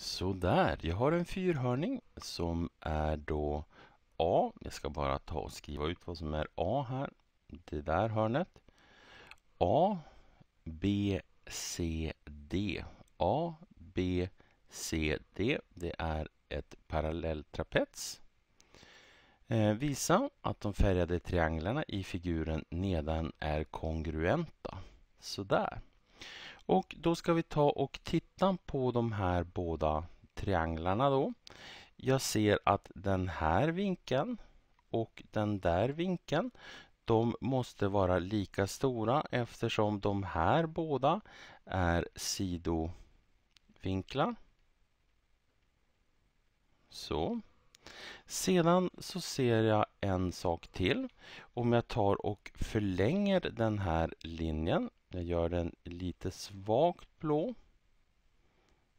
Sådär, jag har en fyrhörning som är då A. Jag ska bara ta och skriva ut vad som är A här. Det där hörnet. A, B, C, D. A, B, C, D. Det är ett parallelltrapets. Eh, visa att de färgade trianglarna i figuren nedan är kongruenta. Sådär. Och då ska vi ta och titta på de här båda trianglarna då. Jag ser att den här vinkeln och den där vinkeln de måste vara lika stora eftersom de här båda är sidovinklar. Så. Sedan så ser jag en sak till. Om jag tar och förlänger den här linjen. Jag gör den lite svagt blå.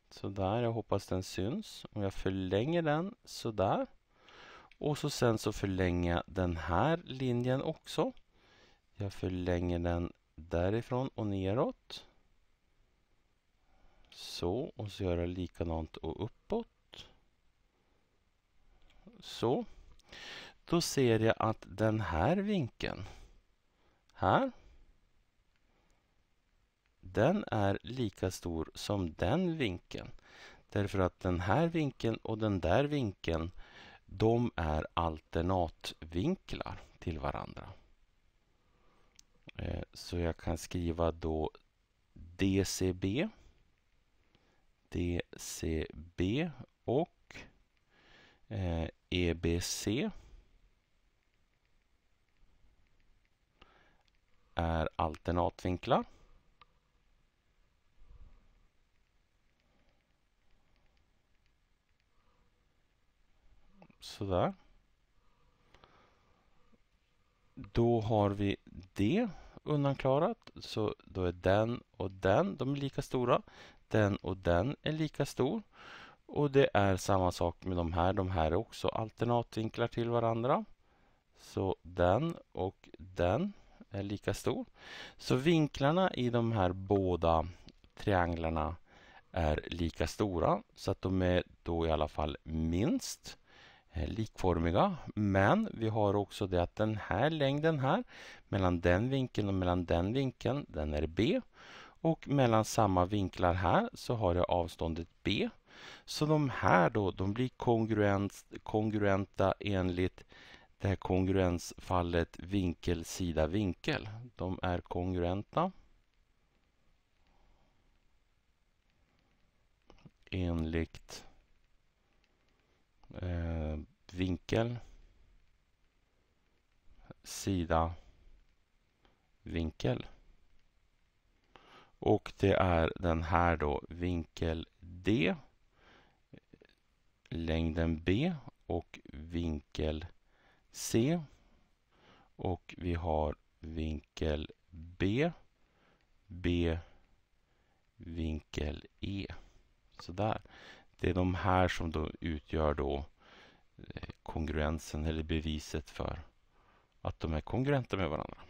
Sådär, jag hoppas den syns. Om jag förlänger den sådär. Och så sen så förlänger jag den här linjen också. Jag förlänger den därifrån och neråt. Så, och så gör jag likadant och uppåt så, då ser jag att den här vinkeln här, den är lika stor som den vinkeln. Därför att den här vinkeln och den där vinkeln, de är alternatvinklar till varandra. Eh, så jag kan skriva då DCB, DCB och eh, EBC är alternatvinklar. Sådär. Då har vi det undanklarat. Så då är den och den, de är lika stora. Den och den är lika stor. Och det är samma sak med de här. De här är också alternatvinklar till varandra. Så den och den är lika stor. Så vinklarna i de här båda trianglarna är lika stora så att de är då i alla fall minst eh, likformiga. Men vi har också det att den här längden här mellan den vinkeln och mellan den vinkeln, den är b. Och mellan samma vinklar här så har jag avståndet b så de här då, de blir kongruent, kongruenta enligt det här kongruensfallet vinkel, sida, vinkel. De är kongruenta. Enligt eh, vinkel, sida, vinkel. Och det är den här då, vinkel D längden B och vinkel C. Och vi har vinkel B, B, vinkel E. Sådär. Det är de här som då utgör då eh, kongruensen eller beviset för att de är kongruenta med varandra.